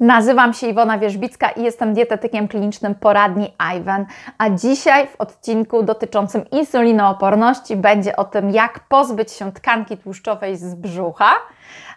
Nazywam się Iwona Wierzbicka i jestem dietetykiem klinicznym poradni Ivan. A dzisiaj w odcinku dotyczącym insulinooporności będzie o tym, jak pozbyć się tkanki tłuszczowej z brzucha,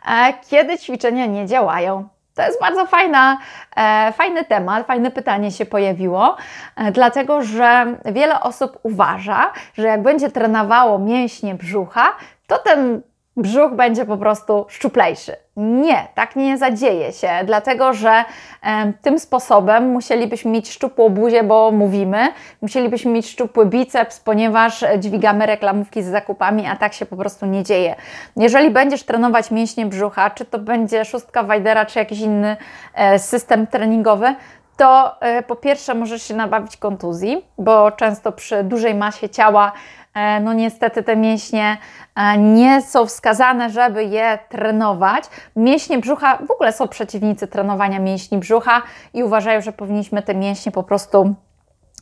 e, kiedy ćwiczenia nie działają. To jest bardzo fajna, e, fajny temat, fajne pytanie się pojawiło, e, dlatego że wiele osób uważa, że jak będzie trenowało mięśnie brzucha, to ten brzuch będzie po prostu szczuplejszy. Nie, tak nie zadzieje się, dlatego że e, tym sposobem musielibyśmy mieć szczupłą buzię, bo mówimy, musielibyśmy mieć szczupły biceps, ponieważ dźwigamy reklamówki z zakupami, a tak się po prostu nie dzieje. Jeżeli będziesz trenować mięśnie brzucha, czy to będzie szóstka Wajdera, czy jakiś inny e, system treningowy, to e, po pierwsze możesz się nabawić kontuzji, bo często przy dużej masie ciała E, no niestety te mięśnie e, nie są wskazane, żeby je trenować. Mięśnie brzucha w ogóle są przeciwnicy trenowania mięśni brzucha i uważają, że powinniśmy te mięśnie po prostu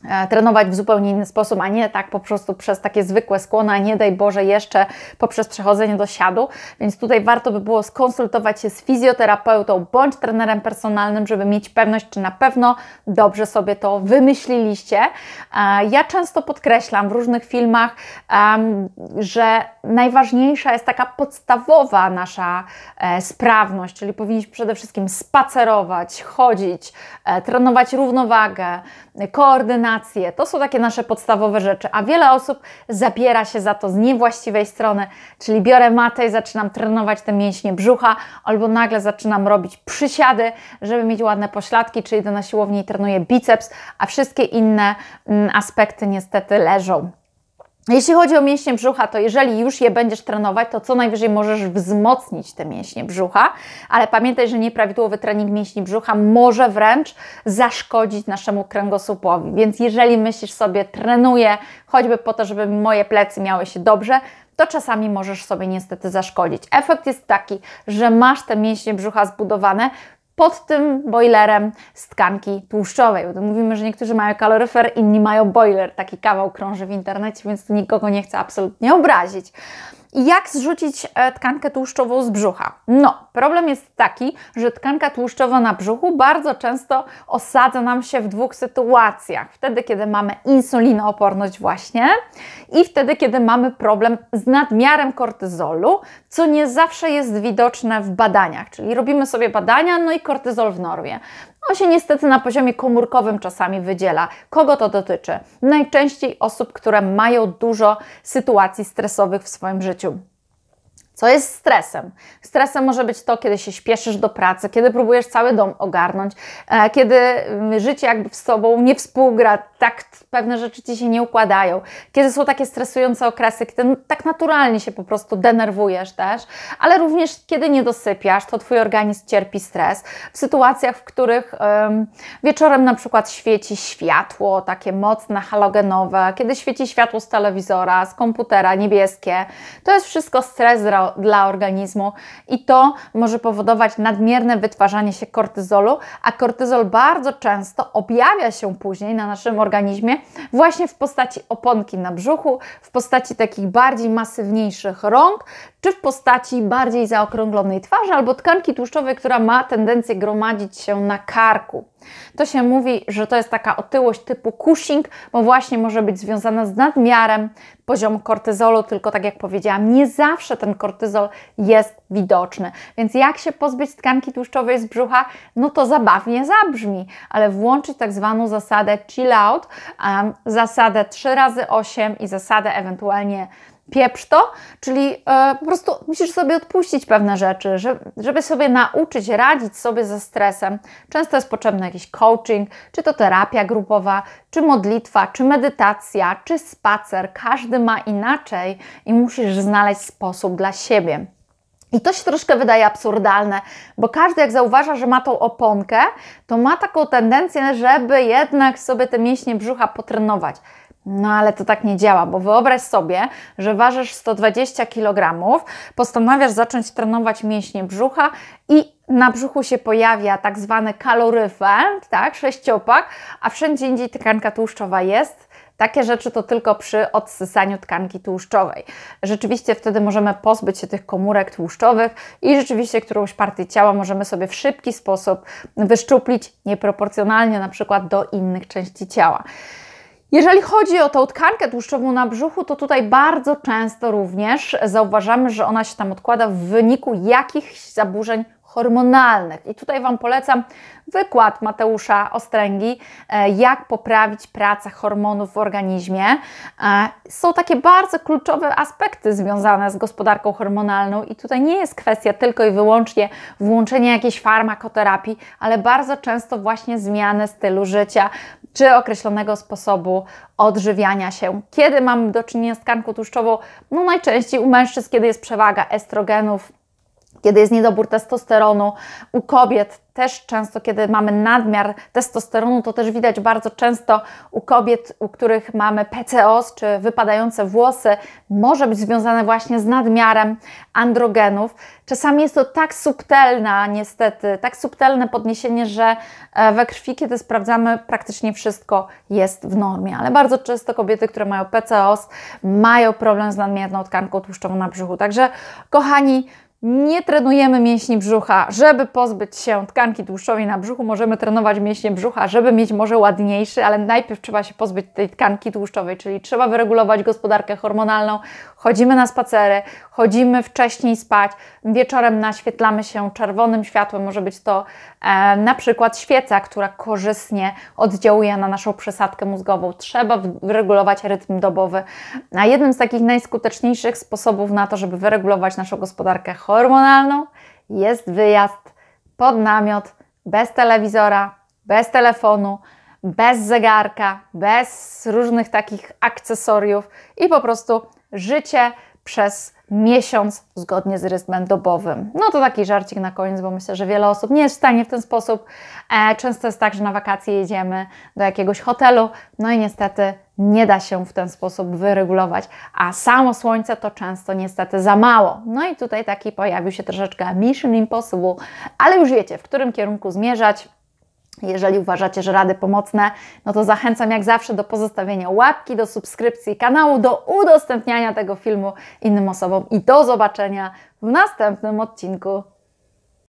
E, trenować w zupełnie inny sposób, a nie tak po prostu przez takie zwykłe skłony, a nie daj Boże jeszcze poprzez przechodzenie do siadu. Więc tutaj warto by było skonsultować się z fizjoterapeutą bądź trenerem personalnym, żeby mieć pewność, czy na pewno dobrze sobie to wymyśliliście. E, ja często podkreślam w różnych filmach, że najważniejsza jest taka podstawowa nasza e, sprawność, czyli powinniśmy przede wszystkim spacerować, chodzić, trenować równowagę, koordynację, to są takie nasze podstawowe rzeczy, a wiele osób zabiera się za to z niewłaściwej strony, czyli biorę matę i zaczynam trenować te mięśnie brzucha, albo nagle zaczynam robić przysiady, żeby mieć ładne pośladki, czyli do na siłowni i trenuję biceps, a wszystkie inne mm, aspekty niestety leżą. Jeśli chodzi o mięśnie brzucha, to jeżeli już je będziesz trenować, to co najwyżej możesz wzmocnić te mięśnie brzucha, ale pamiętaj, że nieprawidłowy trening mięśni brzucha może wręcz zaszkodzić naszemu kręgosłupowi. Więc jeżeli myślisz sobie, trenuję choćby po to, żeby moje plecy miały się dobrze, to czasami możesz sobie niestety zaszkodzić. Efekt jest taki, że masz te mięśnie brzucha zbudowane, pod tym boilerem z tkanki tłuszczowej. Bo mówimy, że niektórzy mają kaloryfer, inni mają boiler. Taki kawał krąży w internecie, więc tu nikogo nie chcę absolutnie obrazić. Jak zrzucić e, tkankę tłuszczową z brzucha? No, problem jest taki, że tkanka tłuszczowa na brzuchu bardzo często osadza nam się w dwóch sytuacjach. Wtedy, kiedy mamy insulinooporność właśnie i wtedy, kiedy mamy problem z nadmiarem kortyzolu, co nie zawsze jest widoczne w badaniach. Czyli robimy sobie badania, no i kortyzol w normie. On się niestety na poziomie komórkowym czasami wydziela. Kogo to dotyczy? Najczęściej osób, które mają dużo sytuacji stresowych w swoim życiu. Co jest stresem? Stresem może być to, kiedy się śpieszysz do pracy, kiedy próbujesz cały dom ogarnąć, e, kiedy mm, życie jakby z sobą nie współgra, tak pewne rzeczy ci się nie układają, kiedy są takie stresujące okresy, kiedy no, tak naturalnie się po prostu denerwujesz też, ale również kiedy nie dosypiasz, to twój organizm cierpi stres. W sytuacjach, w których um, wieczorem na przykład świeci światło takie mocne, halogenowe, kiedy świeci światło z telewizora, z komputera, niebieskie, to jest wszystko stres dla dla, organizmu i to może powodować nadmierne wytwarzanie się kortyzolu, a kortyzol bardzo często objawia się później na naszym organizmie właśnie w postaci oponki na brzuchu, w postaci takich bardziej masywniejszych rąk, czy w postaci bardziej zaokrąglonej twarzy albo tkanki tłuszczowej, która ma tendencję gromadzić się na karku. To się mówi, że to jest taka otyłość typu Cushing, bo właśnie może być związana z nadmiarem poziomu kortyzolu, tylko tak jak powiedziałam, nie zawsze ten kortyzol jest widoczny. Więc jak się pozbyć tkanki tłuszczowej z brzucha? No to zabawnie zabrzmi, ale włączyć tak zwaną zasadę chill out, um, zasadę 3 razy 8 i zasadę ewentualnie pieprz to, czyli e, po prostu musisz sobie odpuścić pewne rzeczy, żeby sobie nauczyć radzić sobie ze stresem. Często jest potrzebny jakiś coaching, czy to terapia grupowa, czy modlitwa, czy medytacja, czy spacer. Każdy ma inaczej i musisz znaleźć sposób dla siebie. I to się troszkę wydaje absurdalne, bo każdy jak zauważa, że ma tą oponkę, to ma taką tendencję, żeby jednak sobie te mięśnie brzucha potrenować. No ale to tak nie działa, bo wyobraź sobie, że ważysz 120 kg, postanawiasz zacząć trenować mięśnie brzucha i na brzuchu się pojawia tak zwany kaloryfer, tak, sześciopak, a wszędzie indziej tkanka tłuszczowa jest. Takie rzeczy to tylko przy odsysaniu tkanki tłuszczowej. Rzeczywiście wtedy możemy pozbyć się tych komórek tłuszczowych i rzeczywiście którąś partię ciała możemy sobie w szybki sposób wyszczuplić nieproporcjonalnie na przykład do innych części ciała. Jeżeli chodzi o tą tkankę tłuszczową na brzuchu, to tutaj bardzo często również zauważamy, że ona się tam odkłada w wyniku jakichś zaburzeń hormonalnych. I tutaj Wam polecam wykład Mateusza Ostręgi, e, jak poprawić pracę hormonów w organizmie. E, są takie bardzo kluczowe aspekty związane z gospodarką hormonalną i tutaj nie jest kwestia tylko i wyłącznie włączenia jakiejś farmakoterapii, ale bardzo często właśnie zmiany stylu życia, czy określonego sposobu odżywiania się. Kiedy mamy do czynienia z tkanką tłuszczową? No najczęściej u mężczyzn, kiedy jest przewaga estrogenów kiedy jest niedobór testosteronu. U kobiet też często, kiedy mamy nadmiar testosteronu, to też widać bardzo często u kobiet, u których mamy PCOS czy wypadające włosy, może być związane właśnie z nadmiarem androgenów. Czasami jest to tak subtelne, niestety, tak subtelne podniesienie, że e, we krwi, kiedy sprawdzamy, praktycznie wszystko jest w normie. Ale bardzo często kobiety, które mają PCOS, mają problem z nadmierną tkanką tłuszczową na brzuchu. Także, kochani, nie trenujemy mięśni brzucha, żeby pozbyć się tkanki tłuszczowej na brzuchu. Możemy trenować mięśnie brzucha, żeby mieć może ładniejszy, ale najpierw trzeba się pozbyć tej tkanki tłuszczowej, czyli trzeba wyregulować gospodarkę hormonalną. Chodzimy na spacery, chodzimy wcześniej spać, wieczorem naświetlamy się czerwonym światłem. Może być to e, na przykład świeca, która korzystnie oddziałuje na naszą przesadkę mózgową. Trzeba wyregulować rytm dobowy. A jednym z takich najskuteczniejszych sposobów na to, żeby wyregulować naszą gospodarkę hormonalną, hormonalną jest wyjazd pod namiot, bez telewizora, bez telefonu, bez zegarka, bez różnych takich akcesoriów i po prostu życie przez miesiąc zgodnie z rytmem dobowym. No to taki żarcik na koniec, bo myślę, że wiele osób nie jest w stanie w ten sposób. E, często jest tak, że na wakacje jedziemy do jakiegoś hotelu, no i niestety nie da się w ten sposób wyregulować, a samo słońce to często niestety za mało. No i tutaj taki pojawił się troszeczkę Mission Impossible, ale już wiecie, w którym kierunku zmierzać. Jeżeli uważacie, że rady pomocne, no to zachęcam jak zawsze do pozostawienia łapki, do subskrypcji kanału, do udostępniania tego filmu innym osobom i do zobaczenia w następnym odcinku.